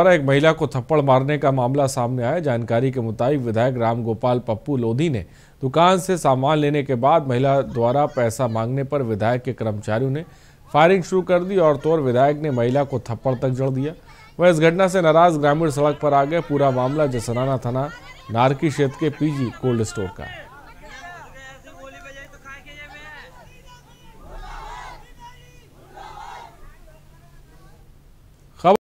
द्वारा एक महिला को थप्पड़ मारने का मामला सामने आया जानकारी के मुताबिक विधायक रामगोपाल पप्पू लोधी ने दुकान से सामान लेने के बाद महिला द्वारा पैसा मांगने पर विधायक के कर्मचारियों ने फायरिंग शुरू कर दी और तौर विधायक ने महिला को थप्पड़ तक जड़ दिया वह इस घटना से नाराज ग्रामीण सड़क पर आ गए पूरा मामला जसराना थाना नारकी क्षेत्र के पीजी कोल्ड स्टोर का